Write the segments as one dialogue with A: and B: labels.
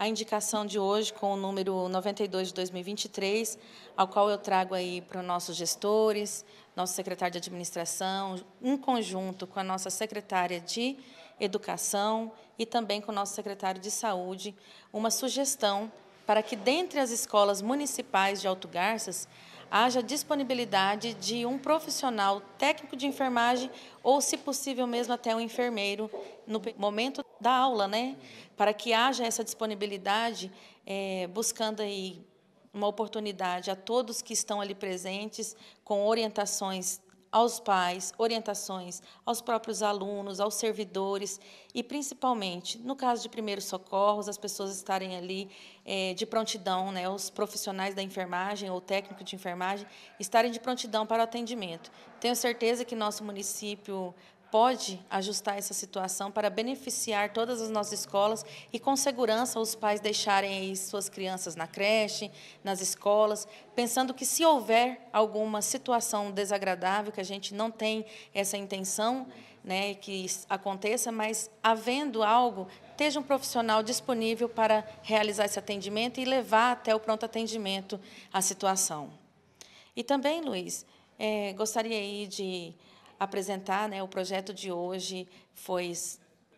A: a indicação de hoje com o número 92 de 2023, ao qual eu trago aí para os nossos gestores, nosso secretário de administração, em conjunto com a nossa secretária de educação e também com o nosso secretário de saúde, uma sugestão para que dentre as escolas municipais de Alto Garças haja disponibilidade de um profissional técnico de enfermagem ou, se possível mesmo, até um enfermeiro no momento da aula, né? Para que haja essa disponibilidade, é, buscando aí uma oportunidade a todos que estão ali presentes, com orientações aos pais, orientações aos próprios alunos, aos servidores e, principalmente, no caso de primeiros socorros, as pessoas estarem ali é, de prontidão, né, os profissionais da enfermagem ou técnico de enfermagem estarem de prontidão para o atendimento. Tenho certeza que nosso município pode ajustar essa situação para beneficiar todas as nossas escolas e, com segurança, os pais deixarem suas crianças na creche, nas escolas, pensando que se houver alguma situação desagradável, que a gente não tem essa intenção né, que aconteça, mas havendo algo, esteja um profissional disponível para realizar esse atendimento e levar até o pronto atendimento a situação. E também, Luiz, é, gostaria aí de apresentar, né, o projeto de hoje foi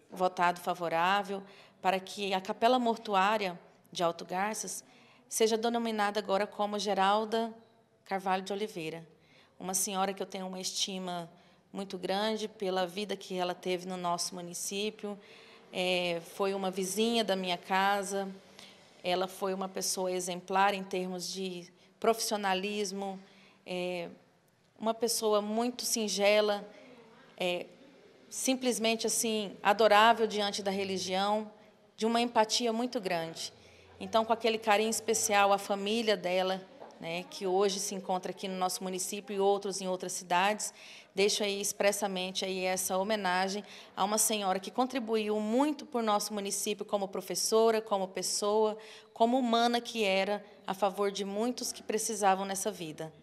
A: votado favorável para que a capela mortuária de Alto Garças seja denominada agora como Geralda Carvalho de Oliveira, uma senhora que eu tenho uma estima muito grande pela vida que ela teve no nosso município. É, foi uma vizinha da minha casa. Ela foi uma pessoa exemplar em termos de profissionalismo, é, uma pessoa muito singela, é, simplesmente assim adorável diante da religião, de uma empatia muito grande. Então, com aquele carinho especial à família dela, né, que hoje se encontra aqui no nosso município e outros em outras cidades, deixo aí expressamente aí essa homenagem a uma senhora que contribuiu muito por nosso município como professora, como pessoa, como humana que era, a favor de muitos que precisavam nessa vida.